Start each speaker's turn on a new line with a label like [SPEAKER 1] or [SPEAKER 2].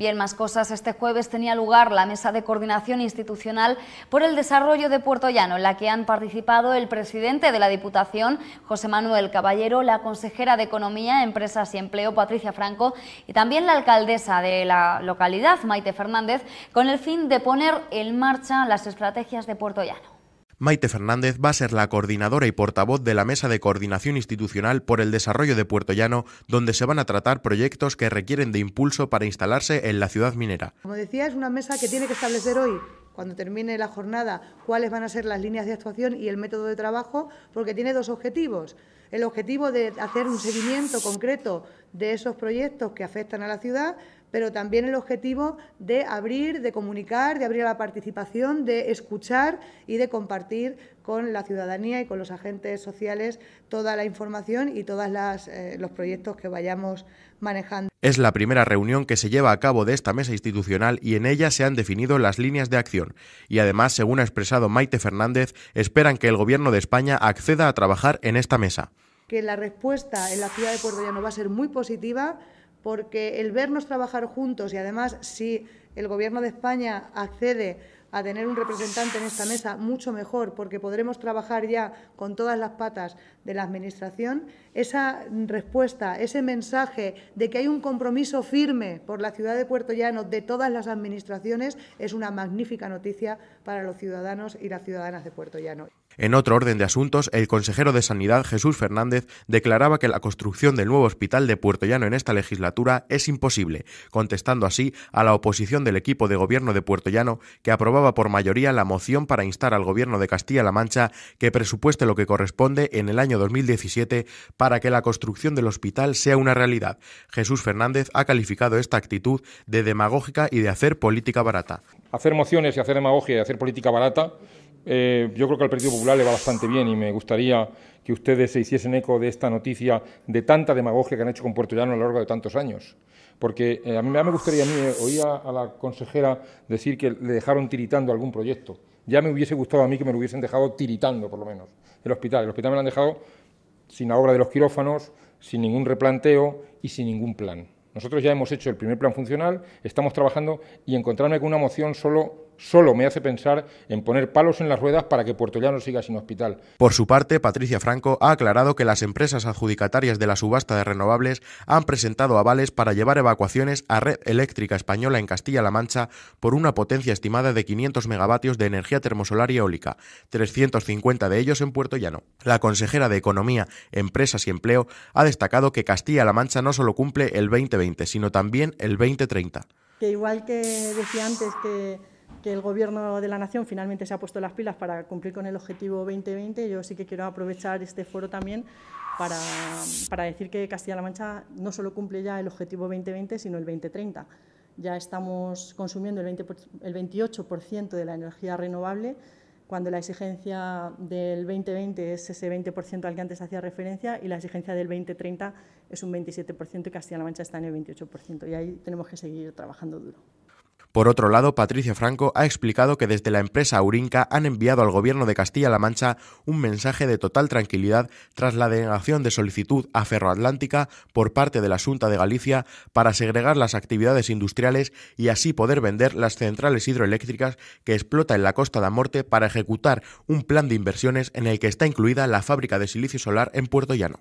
[SPEAKER 1] Bien, más cosas. Este jueves tenía lugar la mesa de coordinación institucional por el desarrollo de Puerto Llano, en la que han participado el presidente de la Diputación, José Manuel Caballero, la consejera de Economía, Empresas y Empleo, Patricia Franco, y también la alcaldesa de la localidad, Maite Fernández, con el fin de poner en marcha las estrategias de Puerto
[SPEAKER 2] Llano.
[SPEAKER 3] Maite Fernández va a ser la coordinadora y portavoz de la Mesa de Coordinación Institucional por el Desarrollo de Puerto Llano, donde se van a tratar proyectos que requieren de impulso para instalarse en la ciudad minera.
[SPEAKER 1] Como decía, es una mesa que tiene que establecer hoy cuando termine la jornada cuáles van a ser las líneas de actuación y el método de trabajo, porque tiene dos objetivos. El objetivo de hacer un seguimiento concreto de esos proyectos que afectan a la ciudad, pero también el objetivo de abrir, de comunicar, de abrir a la participación, de escuchar y de compartir con la ciudadanía y con los agentes sociales toda la información y todos eh, los proyectos que vayamos manejando.
[SPEAKER 3] Es la primera reunión que se lleva a cabo de esta mesa institucional y en ella se han definido las líneas de acción. Y además, según ha expresado Maite Fernández, esperan que el Gobierno de España acceda a trabajar en esta mesa.
[SPEAKER 1] Que la respuesta en la ciudad de Puerto Llano va a ser muy positiva porque el vernos trabajar juntos y además si el Gobierno de España accede a tener un representante en esta mesa, mucho mejor, porque podremos trabajar ya con todas las patas de la Administración, esa respuesta, ese mensaje de que hay un compromiso firme por la ciudad de Puerto Llano de todas las Administraciones es una magnífica noticia para los ciudadanos y las ciudadanas de Puerto Llano.
[SPEAKER 3] En otro orden de asuntos, el consejero de Sanidad, Jesús Fernández, declaraba que la construcción del nuevo hospital de Puerto Llano en esta legislatura es imposible, contestando así a la oposición del equipo de gobierno de Puerto Llano que aprobó por mayoría la moción para instar al Gobierno de Castilla-La Mancha que presupueste lo que corresponde en el año 2017 para que la construcción del hospital sea una realidad. Jesús Fernández ha calificado esta actitud de demagógica y de hacer política barata.
[SPEAKER 2] Hacer mociones y hacer demagogia y hacer política barata eh, yo creo que al Partido Popular le va bastante bien y me gustaría que ustedes se hiciesen eco de esta noticia de tanta demagogia que han hecho con Puerto Llano a lo largo de tantos años. Porque eh, a mí me gustaría, a mí eh, oía a la consejera decir que le dejaron tiritando algún proyecto. Ya me hubiese gustado a mí que me lo hubiesen dejado tiritando, por lo menos, el hospital. El hospital me lo han dejado sin la obra de los quirófanos, sin ningún replanteo y sin ningún plan. Nosotros ya hemos hecho el primer plan funcional, estamos trabajando y encontrarme con una moción solo solo me hace pensar en poner palos en las ruedas para que Puerto Llano siga sin hospital.
[SPEAKER 3] Por su parte, Patricia Franco ha aclarado que las empresas adjudicatarias de la subasta de renovables han presentado avales para llevar evacuaciones a Red Eléctrica Española en Castilla-La Mancha por una potencia estimada de 500 megavatios de energía termosolar y eólica, 350 de ellos en Puerto Llano. La consejera de Economía, Empresas y Empleo ha destacado que Castilla-La Mancha no solo cumple el 2020, sino también el 2030.
[SPEAKER 4] Que igual que decía antes que que el Gobierno de la Nación finalmente se ha puesto las pilas para cumplir con el objetivo 2020, yo sí que quiero aprovechar este foro también para, decir que Castilla-La Mancha no solo cumple ya el objetivo 2020, sino el 2030. Ya estamos consumiendo el, el 28% de la energía renovable, cuando la exigencia del 2020 es ese 20% al que antes hacía referencia y la exigencia del 2030 es un 27% y Castilla-La Mancha está en el 28%. Y ahí tenemos que seguir trabajando duro.
[SPEAKER 3] Por otro lado, Patricia Franco ha explicado que desde la empresa Aurinca han enviado al gobierno de Castilla-La Mancha un mensaje de total tranquilidad tras la denegación de solicitud a Ferroatlántica por parte de la Junta de Galicia para segregar las actividades industriales y así poder vender las centrales hidroeléctricas que explota en la Costa de Morte para ejecutar un plan de inversiones en el que está incluida la fábrica de silicio solar en Puerto Llano.